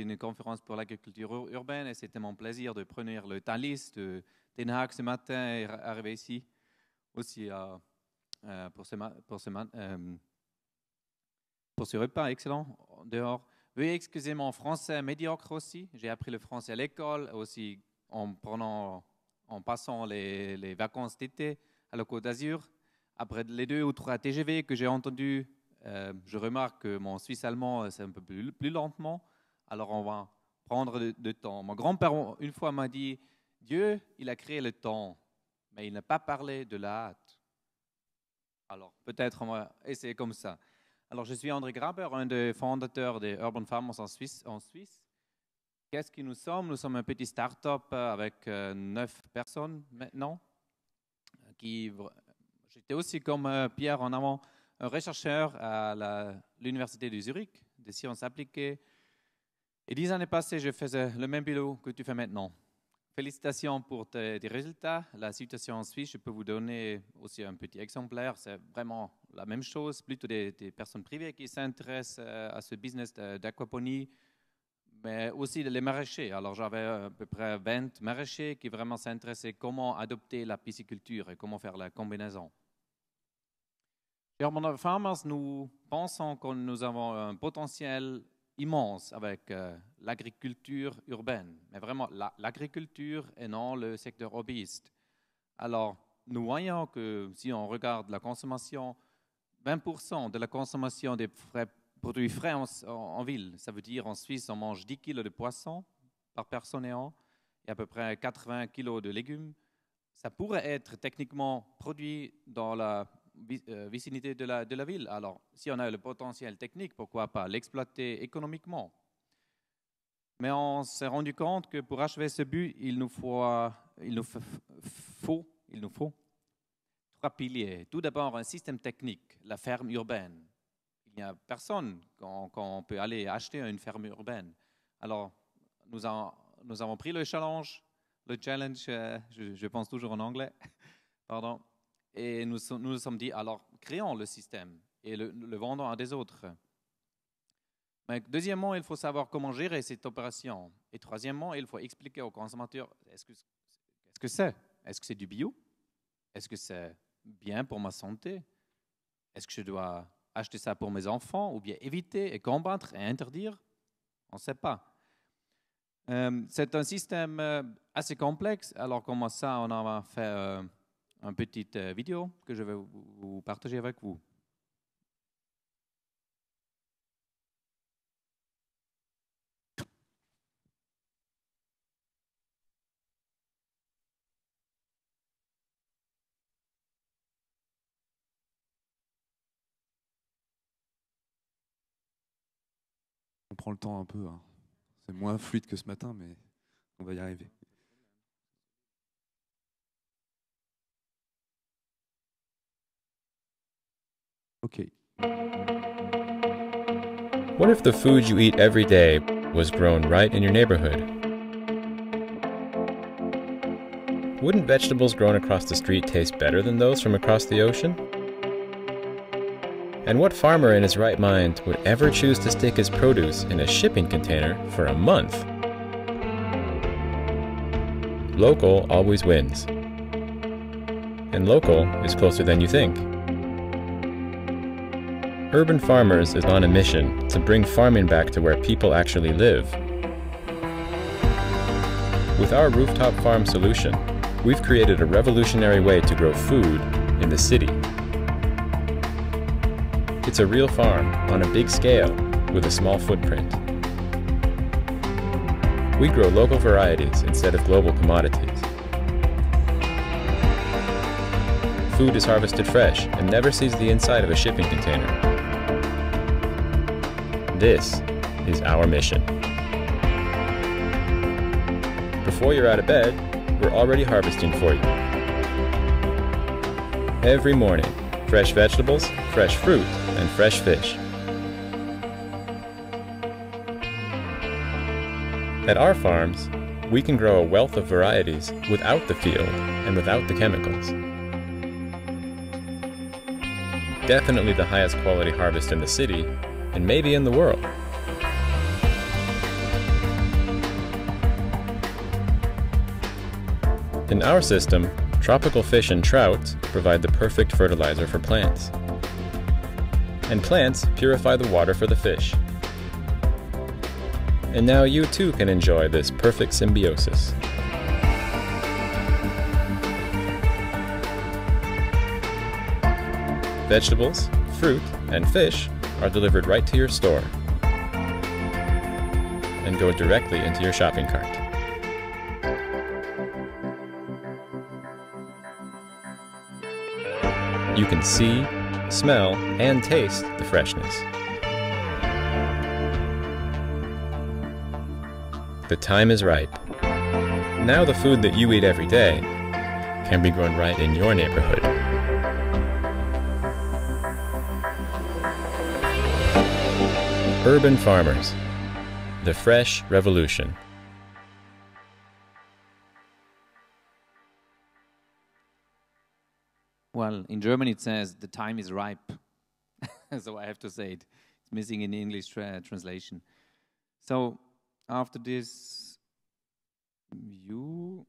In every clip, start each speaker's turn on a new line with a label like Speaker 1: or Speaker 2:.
Speaker 1: une conférence pour l'agriculture urbaine et c'était mon plaisir de prendre le Thalys de Den ce matin et arriver ici aussi euh, pour, ce, pour, ce, euh, pour ce repas excellent dehors. Veuillez excuser mon français médiocre aussi. J'ai appris le français à l'école, aussi en, prenant, en passant les, vacances d'été à la Côte d'Azur. Après les deux ou trois TGV que j'ai entendus, euh, je remarque que mon suisse-allemand, c'est un peu plus lentement alors on va prendre du temps. Mon grand-père, une fois, m'a dit, Dieu, il a créé le temps, mais il n'a pas parlé de la hâte. Alors, peut-être on va essayer comme ça. Alors, je suis André Graber, un des fondateurs des Urban Farmers en Suisse. Qu'est-ce que nous sommes Nous sommes un petit start-up avec euh, neuf personnes maintenant. j'étais aussi, comme euh, Pierre en avant, un chercheur à l'Université de Zurich, des sciences appliquées, et dix années passées, je faisais le même bilan que tu fais maintenant. Félicitations pour tes, résultats. La situation en Suisse, je peux vous donner aussi un petit exemplaire. C'est vraiment la même chose, plutôt des, personnes privées qui s'intéressent euh, à ce business d'aquaponie, mais aussi les maraîchers. Alors j'avais à peu près 20 maraîchers qui vraiment s'intéressaient à comment adopter la pisciculture et comment faire la combinaison. Urban Farmers, nous pensons que nous avons un potentiel immense avec euh, l'agriculture urbaine, mais vraiment l'agriculture et non le secteur hobbyiste. Alors, nous voyons que si on regarde la consommation, 20% de la consommation des frais, produits frais en, ville, ça veut dire en Suisse, on mange 10 kg de poisson par personne et et à peu près 80 kg de légumes. Ça pourrait être techniquement produit dans la euh, vicinité de la, de la ville. Alors, si on a le potentiel technique, pourquoi pas l'exploiter économiquement mais on s'est rendu compte que pour achever ce but, il nous faut, il nous faut, il nous faut trois piliers. Tout d'abord, un système technique, la ferme urbaine. Il n'y a personne quand, quand, on peut aller acheter une ferme urbaine. Alors, nous, nous avons pris le challenge, le challenge, euh, je pense toujours en anglais, pardon, et nous nous, sommes dit, alors créons le système et le, vendons à des autres. deuxièmement, il faut savoir comment gérer cette opération. Et troisièmement, il faut expliquer aux consommateurs, est-ce que ce que c'est Est-ce que c'est du bio Est-ce que c'est bien pour ma santé Est-ce que je dois acheter ça pour mes enfants ou bien éviter et combattre et interdire On ne sait pas. Euh, c'est un système euh, assez complexe. Alors comment ça, on en a fait euh, une petite euh, vidéo que je vais vous partager avec vous. On prend le temps un peu. Hein. C'est moins fluide que ce matin, mais on va y arriver.
Speaker 2: Okay. What if the food you eat every day was grown right in your neighborhood? Wouldn't vegetables grown across the street taste better than those from across the ocean? And what farmer in his right mind would ever choose to stick his produce in a shipping container for a month? Local always wins. And local is closer than you think. Urban Farmers is on a mission to bring farming back to where people actually live. With our rooftop farm solution, we've created a revolutionary way to grow food in the city. It's a real farm on a big scale with a small footprint. We grow local varieties instead of global commodities. Food is harvested fresh and never sees the inside of a shipping container. This is our mission. Before you're out of bed, we're already harvesting for you. Every morning, fresh vegetables, fresh fruit, and fresh fish. At our farms, we can grow a wealth of varieties without the field and without the chemicals. Definitely the highest quality harvest in the city and maybe in the world. In our system, tropical fish and trout provide the perfect fertilizer for plants. And plants purify the water for the fish. And now you too can enjoy this perfect symbiosis. Vegetables, fruit, and fish are delivered right to your store and go directly into your shopping cart. You can see, smell, and taste the freshness. The time is ripe. Now the food that you eat every day can be grown right in your neighborhood. Urban Farmers The Fresh Revolution.
Speaker 1: Well, in German it says the time is ripe. so I have to say it. It's missing in English tra translation. So after this, you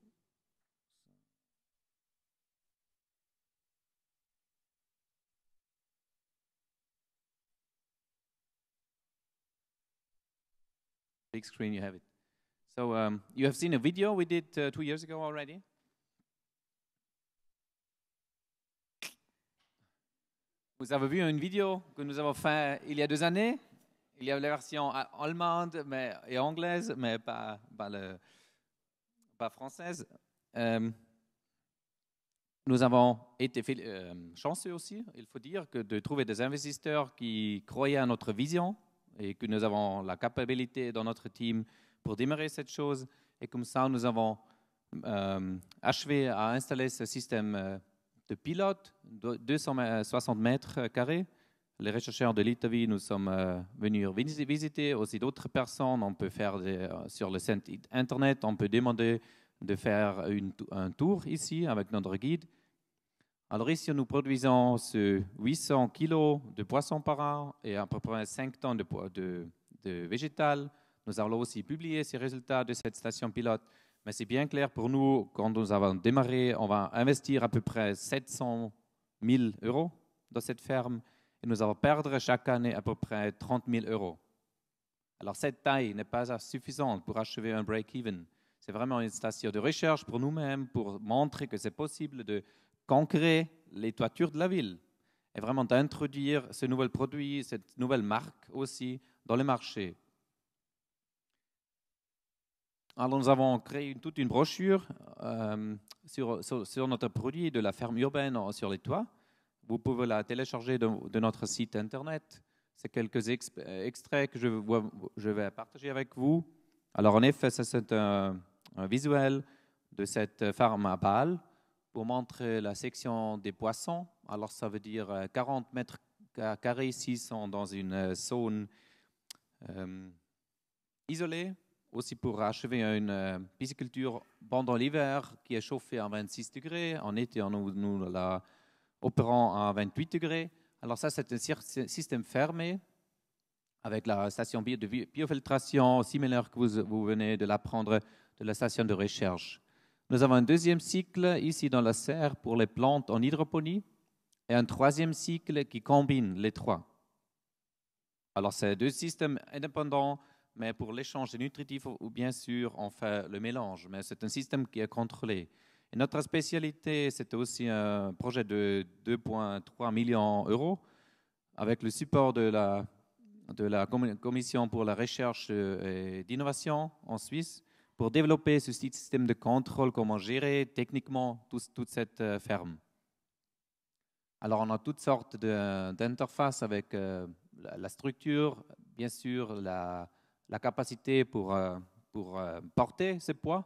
Speaker 1: Vous avez vu une vidéo que nous avons faite il y a deux années. Il y a la version euh, allemande mais, et anglaise, mais pas, française. Euh, nous avons été euh, chanceux aussi, il faut dire, que de trouver des investisseurs qui croyaient à notre vision et que nous avons la capacité dans notre team pour démarrer cette chose. Et comme ça, nous avons euh, achevé à installer ce système euh, de pilote, 260 euh, mètres carrés. Les chercheurs de Litovie, nous sommes venus visiter aussi d'autres personnes. On peut faire sur le site Internet, on peut demander de faire un tour ici avec notre guide. Alors ici, nous produisons 800 kg de poissons par an et à peu près 5 tonnes de, de, de végétal. Nous allons aussi publier ces résultats de cette station pilote. Mais c'est bien clair pour nous, quand nous avons démarré, on va investir à peu près 700 000 euros dans cette ferme et nous allons perdre chaque année à peu près 30 000 euros. Alors cette taille n'est pas suffisante pour achever un break-even. C'est vraiment une station de recherche pour nous-mêmes, pour montrer que c'est possible de concret les toitures de la ville. Et vraiment d'introduire ce nouveaux produit, cette nouvelle marque aussi dans le marché. Alors nous avons créé toute une brochure euh, sur, notre produit de la ferme urbaine sur les toits. Vous pouvez la télécharger de, notre site internet. C'est quelques extraits que je, vais partager avec vous. Alors en effet, c'est un, un, visuel de cette euh, ferme à Bâle pour montrer la section des poissons. Alors, ça veut dire 40 euh, mètres carrés ici sont dans une zone euh, euh, isolée, aussi pour achever une pisciculture pendant l'hiver qui est chauffée à 26 degrés. En été, nous, nous la opérons à 28 degrés. Alors ça, c'est un système fermé avec la station de biofiltration similaire que vous, vous venez de l'apprendre de la station de recherche. Nous avons un deuxième cycle ici dans la serre pour les plantes en hydroponie et un troisième cycle qui combine les trois. Alors, c'est deux systèmes indépendants, mais pour l'échange nutritif, ou bien sûr, on fait le mélange, mais c'est un système qui est contrôlé. Et notre spécialité, c'était aussi un projet de 2,3 millions d'euros avec le support de la, de la Commission pour la recherche euh, et d'innovation en Suisse pour développer ce système de contrôle, comment gérer techniquement toute cette euh, ferme. Alors on a toutes sortes d'interfaces avec euh, la structure, bien sûr la, capacité pour, euh, pour porter ce poids,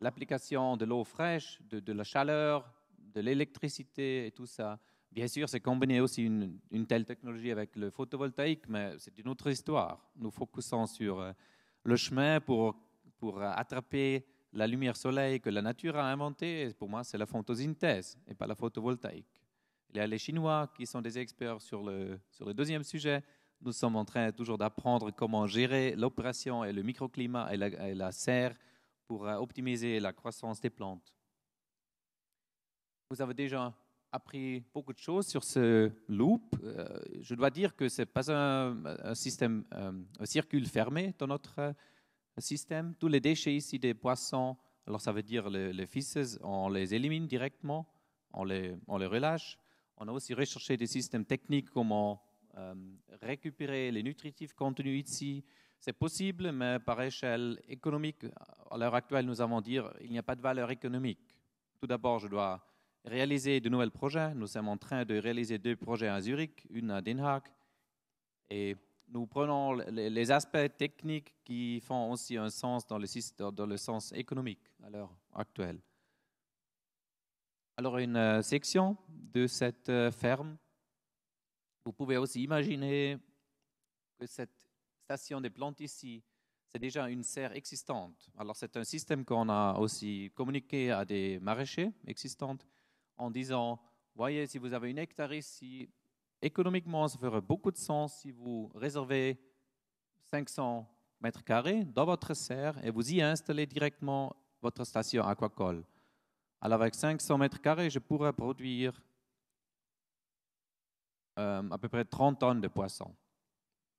Speaker 1: l'application de l'eau fraîche, de, la chaleur, de l'électricité et tout ça. Bien sûr, c'est combiné aussi une, une, telle technologie avec le photovoltaïque, mais c'est une autre histoire. Nous focusons sur le chemin pour, pour attraper la lumière soleil que la nature a inventée, pour moi, c'est la photosynthèse et pas la photovoltaïque. Il y a les Chinois qui sont des experts sur le, sur le deuxième sujet. Nous sommes en train toujours d'apprendre comment gérer l'opération et le microclimat et la serre pour optimiser la croissance des plantes. Vous avez déjà appris beaucoup de choses sur ce loop. Euh, je dois dire que ce n'est pas un, système, euh, un circuit fermé dans notre euh, système. Tous les déchets ici des poissons, alors ça veut dire les, les on les élimine directement, on les, on les relâche. On a aussi recherché des systèmes techniques comment récupérer les nutritifs contenus ici. C'est possible, mais par échelle économique, à l'heure actuelle, nous avons dire il n'y a pas de valeur économique. Tout d'abord, je dois réaliser de nouveaux projets. Nous sommes en train de réaliser deux projets à Zurich, une à Den Haag. Et nous prenons les aspects techniques qui font aussi un sens dans le, dans le sens économique à l'heure actuelle. Alors, une euh, section de cette euh, ferme, vous pouvez aussi imaginer que cette station des plantes ici, c'est déjà une serre existante. Alors, c'est un système qu'on a aussi communiqué à des maraîchers existants, en disant, voyez, si vous avez une hectare ici, économiquement, ça ferait beaucoup de sens si vous réservez 500 mètres carrés dans votre serre et vous y installez directement votre station aquacole. Alors avec 500 mètres carrés, je pourrais produire euh, à peu près 30 tonnes de poissons.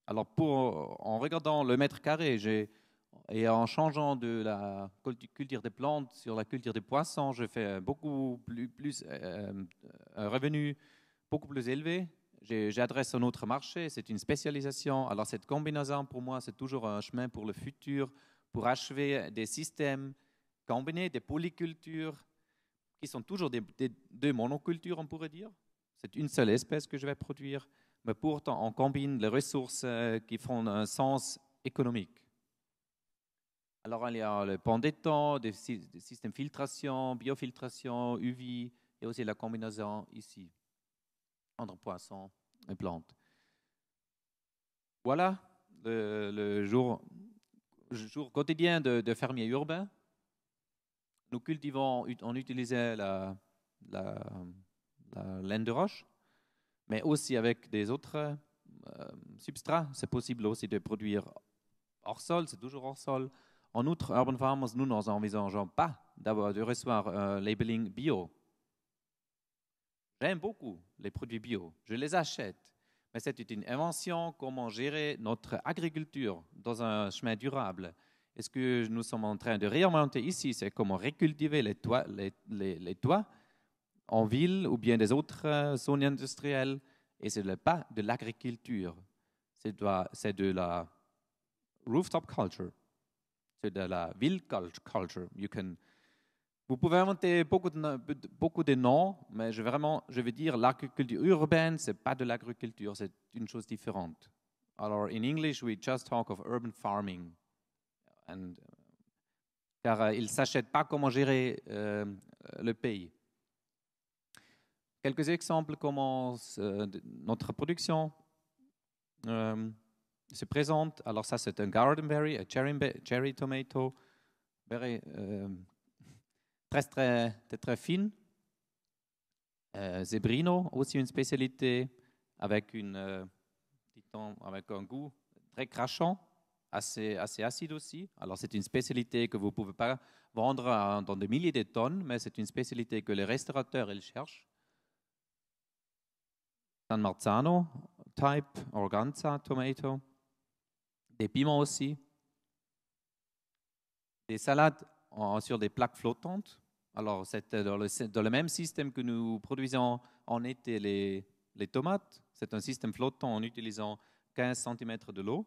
Speaker 1: Alors pour, en regardant le mètre carré, j'ai et en changeant de la culture des plantes sur la culture des poissons, je fais beaucoup plus, euh, euh, un revenu beaucoup plus élevé. J'adresse un autre marché, c'est une spécialisation. Alors cette combinaison, pour moi, c'est toujours un chemin pour le futur, pour achever des systèmes combinés, des polycultures, qui sont toujours des, des monocultures, on pourrait dire. C'est une seule espèce que je vais produire, mais pourtant on combine les ressources euh, qui font un sens économique. Alors, il y a le pan des, des systèmes filtration, biofiltration, UV, et aussi la combinaison ici entre poissons et plantes. Voilà le, jour, quotidien de, de, fermiers urbains. Nous cultivons, on utilisait la, laine de roche, mais aussi avec des autres euh, substrats. C'est possible aussi de produire hors sol, c'est toujours hors sol. En outre, Urban Farmers, nous n'envisageons pas d'avoir de recevoir un euh, labeling bio. J'aime beaucoup les produits bio, je les achète, mais c'est une invention comment gérer notre agriculture dans un chemin durable. Et ce que nous sommes en train de réinventer ici, c'est comment récultiver les toits, en ville ou bien des autres euh, zones industrielles. Et ce n'est pas de l'agriculture. C'est de la rooftop culture de la ville culture. vous pouvez inventer beaucoup de, beaucoup de noms, mais je, vraiment, je veux dire, l'agriculture urbaine, ce n'est pas de l'agriculture, c'est une chose différente. Alors, en anglais, we just talk of urban farming. car euh, ils ne s'achètent pas comment gérer euh, le pays. Quelques exemples, comment euh, notre production se présente. Alors ça, c'est un garden berry, un cherry, tomato, euh, très, très, très, fine. Euh, zebrino, aussi une spécialité, avec, une, euh, avec un goût très crachant, assez, assez acide aussi. Alors c'est une spécialité que vous ne pouvez pas vendre dans des milliers de tonnes, mais c'est une spécialité que les restaurateurs ils cherchent. San Marzano type, organza tomato des piments aussi, des salades en, sur des plaques flottantes. Alors, c'est euh, dans le, dans le, même système que nous produisons en été les, les tomates. C'est un système flottant en utilisant 15 cm de l'eau.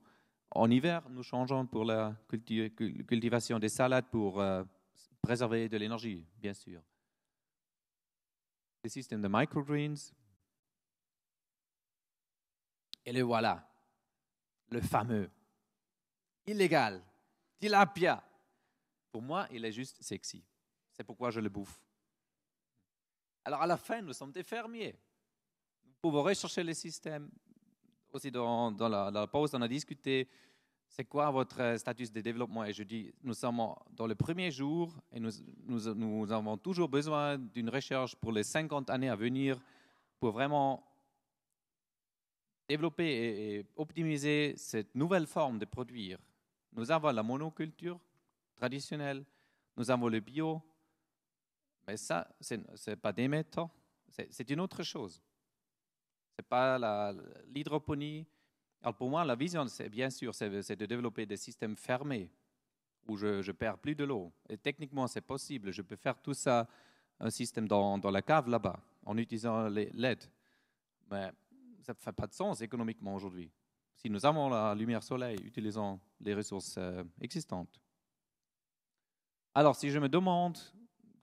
Speaker 1: En hiver, nous changeons pour la culture cultivation des salades pour euh, préserver de l'énergie, bien sûr. Des systèmes de microgreens. Et le voilà, le fameux illégal, tilapia. Pour moi, il est juste sexy. C'est pourquoi je le bouffe. Alors à la fin, nous sommes des fermiers. Nous pouvons rechercher les systèmes. Aussi, dans, la, pause, on a discuté, c'est quoi votre statut de développement Et je dis, nous sommes dans le premier jour et nous, nous avons toujours besoin d'une recherche pour les 50 années à venir pour vraiment développer et, optimiser cette nouvelle forme de produire. Nous avons la monoculture traditionnelle, nous avons le bio, mais ça, ce n'est pas des métaux, c'est une autre chose. Ce n'est pas l'hydroponie. pour moi, la vision, c'est bien sûr, c'est de développer des systèmes fermés où je, ne perds plus de l'eau. Et techniquement, c'est possible. Je peux faire tout ça, un système dans, dans la cave là-bas, en utilisant les LED. Mais ça ne fait pas de sens économiquement aujourd'hui si nous avons la lumière soleil, utilisons les ressources euh, existantes. Alors, si je me demande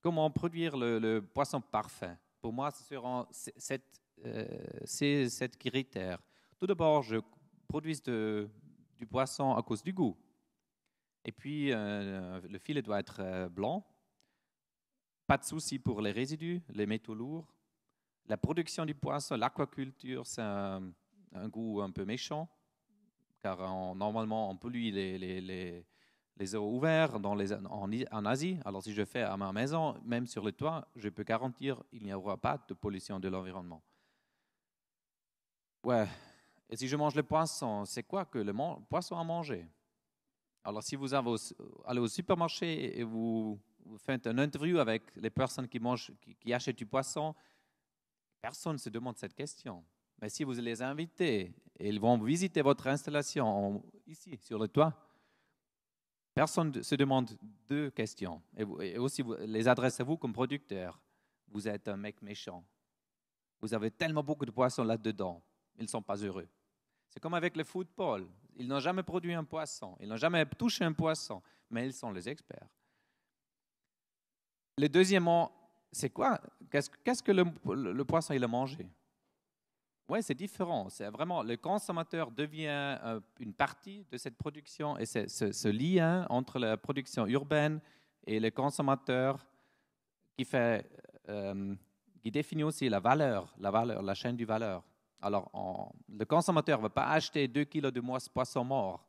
Speaker 1: comment produire le, poisson parfait, pour moi, ce seront cette, euh, critère. Tout d'abord, je produis du poisson à cause du goût. Et puis, euh, le filet doit être euh, blanc. Pas de souci pour les résidus, les métaux lourds. La production du poisson, l'aquaculture, c'est un, goût un peu méchant car normalement on pollue les, les, les, les eaux ouvertes dans les, en, en, Asie. Alors si je fais à ma maison, même sur le toit, je peux garantir qu'il n'y aura pas de pollution de l'environnement. Ouais. Et si je mange le poisson, c'est quoi que le poisson à manger? Alors si vous allez au supermarché et vous, faites une interview avec les personnes qui, mangent, qui, qui achètent du poisson, personne ne se demande cette question. Mais si vous les invitez ils vont visiter votre installation ici, sur le toit, personne ne se demande deux questions. Et, aussi, les adressez à vous comme producteur. Vous êtes un mec méchant. Vous avez tellement beaucoup de poissons là-dedans. Ils ne sont pas heureux. C'est comme avec le football. Ils n'ont jamais produit un poisson. Ils n'ont jamais touché un poisson. Mais ils sont les experts. Le deuxième, c'est quoi Qu'est-ce que le, le poisson il a mangé oui, c'est différent. C'est vraiment le consommateur devient euh, une partie de cette production et c'est ce, lien entre la production urbaine et le consommateur qui fait, euh, qui définit aussi la valeur, la valeur, la chaîne du valeur. Alors, le consommateur ne va pas acheter 2 kilos de poisson mort.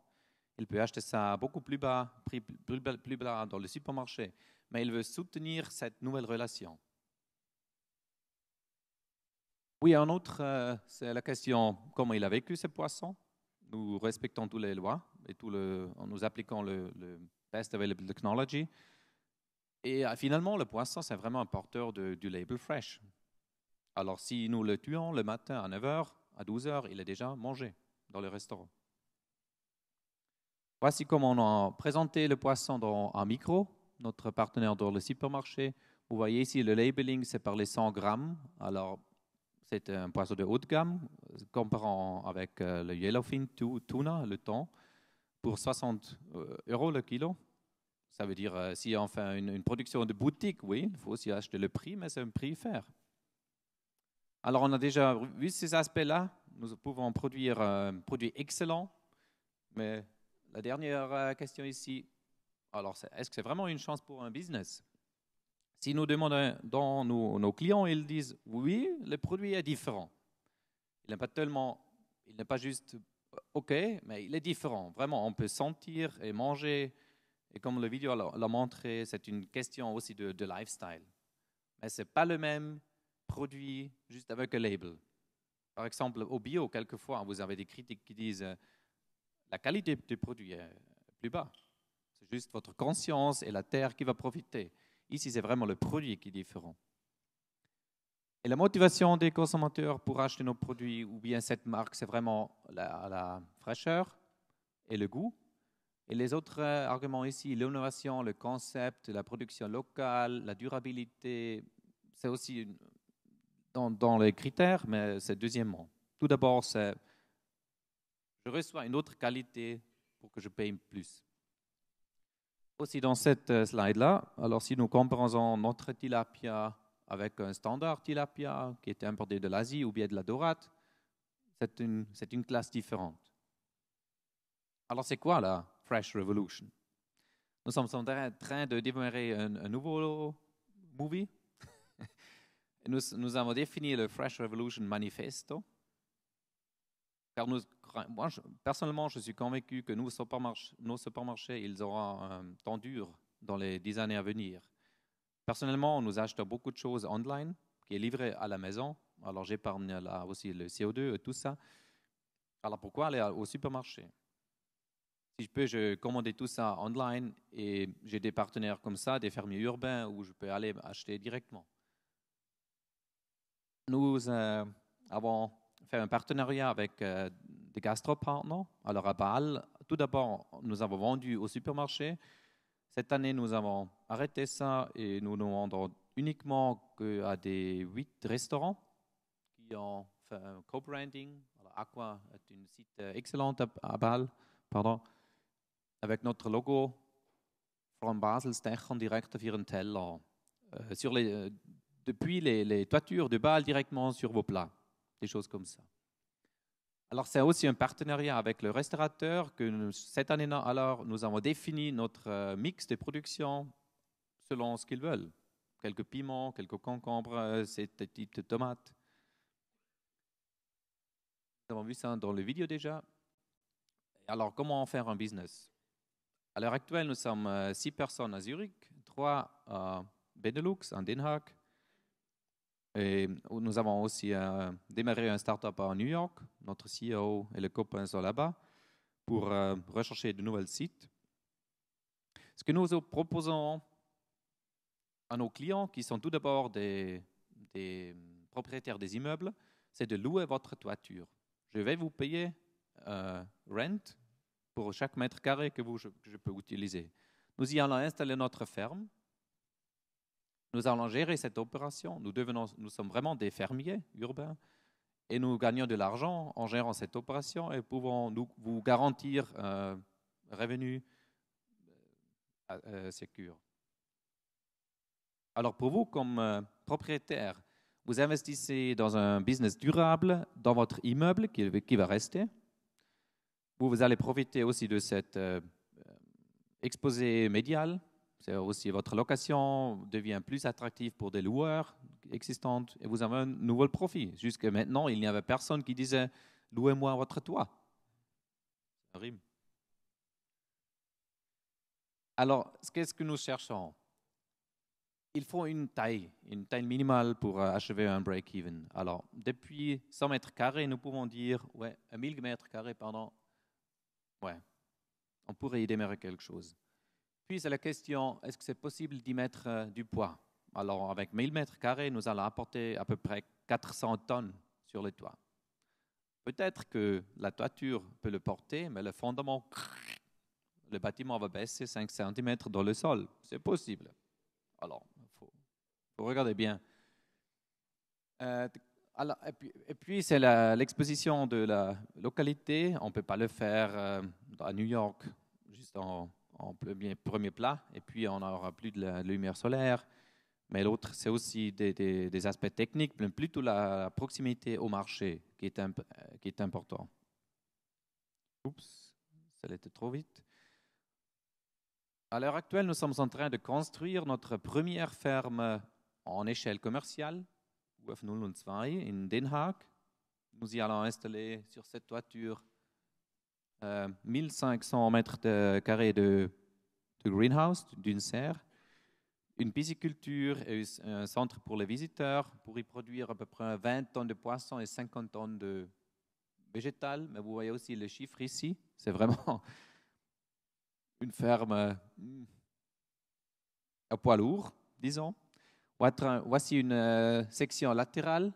Speaker 1: Il peut acheter ça beaucoup plus bas, plus bas dans le supermarché. Mais il veut soutenir cette nouvelle relation. Oui, en outre, euh, c'est la question comment il a vécu ce poisson. Nous respectons toutes les lois et tout le, en nous appliquant le, test Best Available Technology. Et euh, finalement, le poisson, c'est vraiment un porteur du label fresh. Alors, si nous le tuons le matin à 9h, à 12h, il est déjà mangé dans le restaurant. Voici comment on a présenté le poisson dans un micro, notre partenaire dans le supermarché. Vous voyez ici, le labeling, c'est par les 100 grammes. Alors, c'est un poisson de haut de gamme, comparant avec euh, le yellowfin tuna, le thon, pour 60 euh, euros le kilo. Ça veut dire, euh, si on fait une, production de boutique, oui, il faut aussi acheter le prix, mais c'est un prix faire. Alors, on a déjà vu ces aspects-là. Nous pouvons produire un produit excellent, mais la dernière question ici, alors, est-ce que c'est vraiment une chance pour un business si nous demandons dans nos, clients, ils disent oui, le produit est différent. Il n'est pas tellement, il n'est pas juste euh, OK, mais il est différent. Vraiment, on peut sentir et manger. Et comme le vidéo l'a montré, c'est une question aussi de, lifestyle. Mais ce n'est pas le même produit juste avec un label. Par exemple, au bio, quelquefois, vous avez des critiques qui disent euh, la qualité du produit est plus bas. C'est juste votre conscience et la terre qui va profiter. Ici, c'est vraiment le produit qui est différent. Et la motivation des consommateurs pour acheter nos produits ou bien cette marque, c'est vraiment la, fraîcheur et le goût. Et les autres euh, arguments ici, l'innovation, le concept, la production locale, la durabilité, c'est aussi dans, dans, les critères, mais c'est deuxièmement. Tout d'abord, c'est je reçois une autre qualité pour que je paye plus aussi dans cette euh, slide-là, alors si nous comparons notre tilapia avec un standard tilapia qui était importé de l'Asie ou bien de la dorade, c'est une, une, classe différente. Alors c'est quoi la Fresh Revolution Nous sommes en train de démarrer un, nouveau movie. nous avons défini le Fresh Revolution Manifesto moi, personnellement, je suis convaincu que nos supermarchés, nos supermarchés ils auront un temps dur dans les dix années à venir. Personnellement, on nous achète beaucoup de choses online, qui est livrée à la maison. Alors, j'épargne là aussi le CO2 et tout ça. Alors, pourquoi aller au supermarché Si je peux, je commander tout ça online et j'ai des partenaires comme ça, des fermiers urbains, où je peux aller acheter directement. Nous euh, avons fait un partenariat avec des euh, des gastropartners. Alors à Bâle, tout d'abord, nous avons vendu au supermarché. Cette année, nous avons arrêté ça et nous nous vendons uniquement à des huit restaurants qui ont fait un co-branding. Aqua est une site euh, excellente à Bâle, pardon, avec notre logo From Basel Stechen direct euh, sur un teller. les, depuis les toitures de Bâle directement sur vos plats des choses comme ça. Alors c'est aussi un partenariat avec le restaurateur que cette année alors nous avons défini notre euh, mix de production selon ce qu'ils veulent. Quelques piments, quelques concombres, euh, cette petite de tomates. Nous avons vu ça dans le vidéo déjà. Alors comment faire un business À l'heure actuelle, nous sommes euh, six personnes à Zurich, trois à Benelux, en Den Haag, et nous avons aussi euh, démarré un start-up à New York. Notre CEO et les copains sont là-bas pour euh, rechercher de nouveaux sites. Ce que nous proposons à nos clients, qui sont tout d'abord des, propriétaires des immeubles, c'est de louer votre toiture. Je vais vous payer euh, rent pour chaque mètre carré que, vous, que je peux utiliser. Nous y allons installer notre ferme nous allons gérer cette opération. Nous, nous sommes vraiment des fermiers urbains et nous gagnons de l'argent en gérant cette opération et pouvons vous garantir un revenu euh, euh, euh Alors pour vous, comme euh, propriétaire, vous investissez dans un business durable, dans votre immeuble qui, va rester. vous allez profiter aussi de cet exposé médial c'est aussi votre location devient plus attractive pour des loueurs existants et vous avez un nouveau profit. Jusque maintenant, il n'y avait personne qui disait louez-moi votre toit. rime. Alors, qu'est-ce que nous cherchons Il faut une taille, une taille minimale pour euh, achever un break-even. Alors, depuis 100 mètres carrés, nous pouvons dire, ouais, 1000 mètres carrés, pardon, ouais, on pourrait y démarrer quelque chose. Puis c'est la question, est-ce que c'est possible d'y mettre euh, du poids Alors avec 1000 mètres carrés, nous allons apporter à peu près 400 tonnes sur le toit. Peut-être que la toiture peut le porter, mais le fondement, le bâtiment va baisser 5 cm dans le sol. C'est possible. Alors, il faut, regarder bien. Euh, et puis, c'est l'exposition de la localité. On ne peut pas le faire euh, à New York, juste en en premier plat, et puis on n'aura plus de la lumière solaire. Mais l'autre, c'est aussi des, aspects techniques, mais plutôt la, proximité au marché qui est, importante. Euh, qui est important. Oups, ça l'était trop vite. À l'heure actuelle, nous sommes en train de construire notre première ferme en échelle commerciale, UF002, in Den Haag. Nous y allons installer sur cette toiture 1500 euh, mètres de carrés de, greenhouse, d'une serre, une pisciculture et un centre pour les visiteurs pour y produire à peu près 20 tonnes de poissons et 50 tonnes de végétal. Mais vous voyez aussi les chiffres ici. C'est vraiment une ferme euh, à poids lourd, disons. Voici une euh, section latérale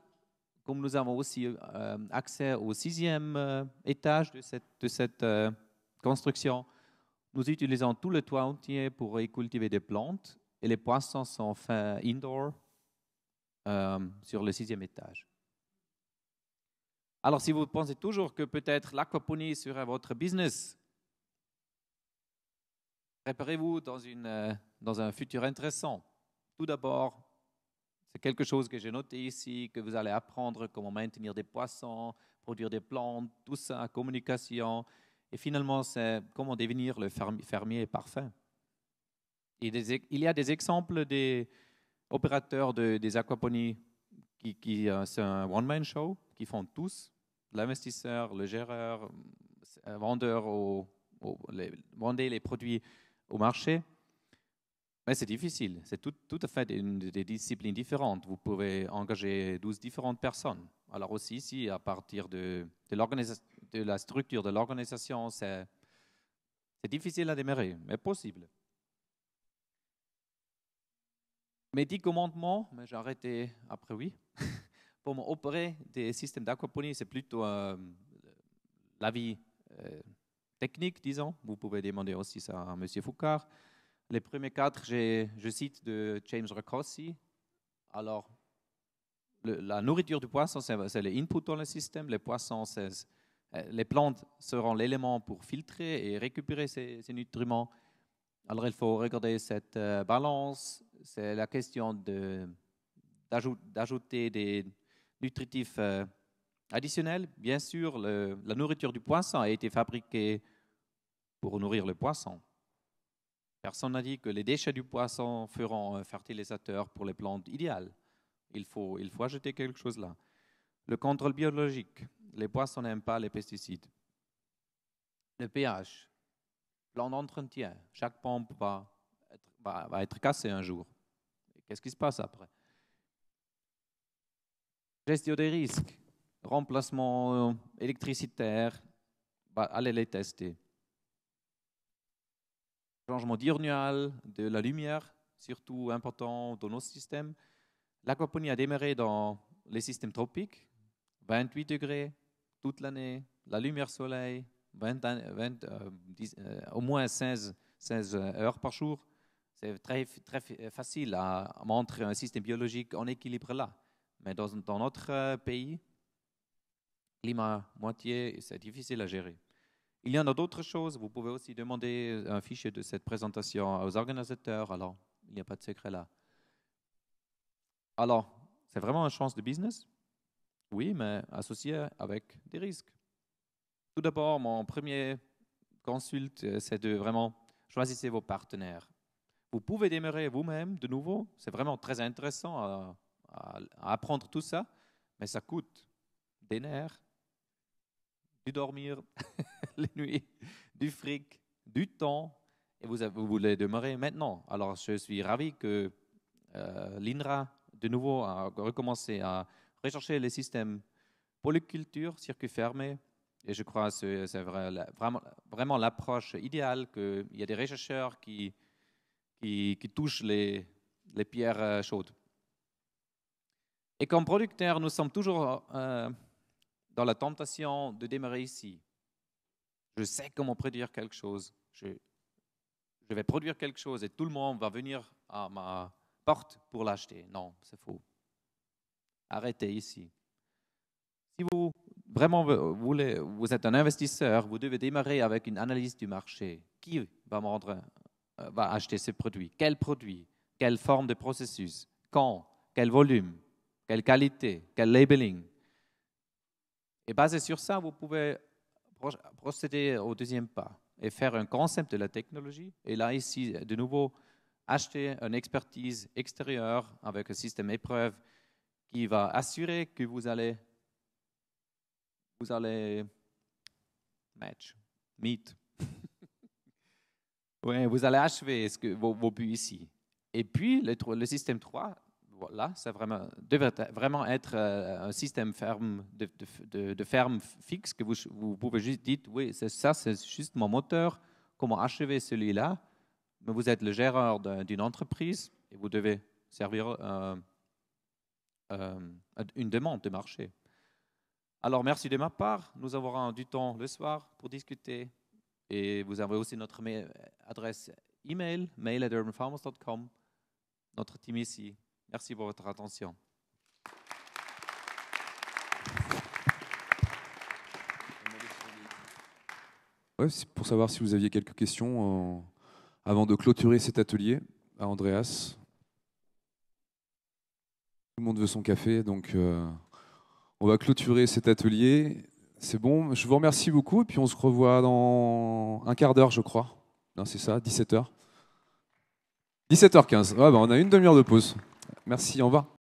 Speaker 1: comme nous avons aussi euh, accès au sixième euh, étage de cette, euh, construction, nous utilisons tout le toit entier pour y cultiver des plantes et les poissons sont faits indoor sur le sixième étage. Alors si vous pensez toujours que peut-être l'aquaponie serait votre business, préparez-vous dans, dans un futur intéressant. Tout d'abord, c'est quelque chose que j'ai noté ici, que vous allez apprendre comment maintenir des poissons, produire des plantes, tout ça, communication. Et finalement, c'est comment devenir le fermier parfait. il y a des exemples des opérateurs des aquaponies qui, euh, c'est un one-man show, qui font tous, l'investisseur, le géreur, vendeur, au, vendez les produits au marché. Mais c'est difficile. C'est tout, tout, à fait des disciplines différentes. Vous pouvez engager 12 différentes personnes. Alors aussi si à partir de, de, de la structure de l'organisation, c'est difficile à démarrer, mais possible. Mes dix commandements, mais j'ai arrêté après oui, pour opérer des systèmes d'aquaponie, c'est plutôt la euh, l'avis euh, technique, disons. Vous pouvez demander aussi ça à M. Foucard. Les premiers quatre, je cite de James Ricossi. Alors, la nourriture du poisson, c'est l'input dans le système. Les poissons, les plantes seront l'élément pour filtrer et récupérer ces, nutriments. Alors, il faut regarder cette euh, balance. C'est la question d'ajouter des nutritifs euh, additionnels. Bien sûr, la nourriture du poisson a été fabriquée pour nourrir le poisson. Personne n'a dit que les déchets du poisson feront un euh, fertilisateur pour les plantes idéales. Il faut, il ajouter quelque chose là. Le contrôle biologique. Les poissons n'aiment pas les pesticides. Le pH. Plan d'entretien. Chaque pompe va être, cassée un jour. Qu'est-ce qui se passe après Gestion des risques. Remplacement euh, électricitaire. Bah, allez les tester changement diurnal, de la lumière, surtout important dans nos systèmes. L'aquaponie a démarré dans les systèmes tropiques, 28 degrés toute l'année, la lumière soleil, euh, euh, au moins 16, 16, heures par jour. C'est très, très facile à montrer un système biologique en équilibre là. Mais dans, notre euh, pays, climat moitié, c'est difficile à gérer. Il y en a d'autres choses. Vous pouvez aussi demander euh, un fichier de cette présentation aux organisateurs. Alors, il n'y a pas de secret là. Alors, c'est vraiment une chance de business Oui, mais associé avec des risques. Tout d'abord, mon premier consulte, euh, c'est de vraiment choisissez vos partenaires. Vous pouvez démarrer vous-même de nouveau. C'est vraiment très intéressant à, apprendre tout ça, mais ça coûte des nerfs, du dormir. les nuits, du fric, du temps, et vous, voulez demeurer maintenant. Alors, je suis ravi que euh, l'INRA, de nouveau, a recommencé à rechercher les systèmes polyculture, circuit fermé, et je crois que c'est vraiment, l'approche idéale qu'il y a des chercheurs qui, qui, touchent les, pierres euh, chaudes. Et comme producteurs, nous sommes toujours euh, dans la tentation de démarrer ici. Je sais comment produire quelque chose. Je, je vais produire quelque chose et tout le monde va venir à ma porte pour l'acheter. Non, c'est faux. Arrêtez ici. Si vous vraiment voulez, vous êtes un investisseur, vous devez démarrer avec une analyse du marché. Qui va, rendre, euh, va acheter ce produit Quel produit Quelle forme de processus Quand Quel volume Quelle qualité Quel labeling Et basé sur ça, vous pouvez procéder au deuxième pas et faire un concept de la technologie. Et là, ici, de nouveau, acheter une expertise extérieure avec un système épreuve qui va assurer que vous allez, vous allez match, meet. ouais, vous allez achever ce que, vos, buts ici. Et puis, le, le système 3 là, ça vraiment, devrait vraiment être euh, un système ferme, de, ferme fixe que vous, vous, pouvez juste dire, oui, c'est ça, c'est juste mon moteur, comment achever celui-là, mais vous êtes le gérant d'une entreprise et vous devez servir euh, euh, une demande de marché. Alors, merci de ma part. Nous aurons du temps le soir pour discuter. Et vous avez aussi notre adresse email, mail at notre team ici. Merci pour votre attention. pour savoir si vous aviez quelques questions euh, avant de clôturer cet atelier à Andreas. Tout le monde veut son café, donc euh, on va clôturer cet atelier. C'est bon, je vous remercie beaucoup, et puis on se revoit dans un quart d'heure, je crois. Non, c'est ça, 17h. Ah, 17h15, bah, on a une demi-heure de pause. Merci, au revoir.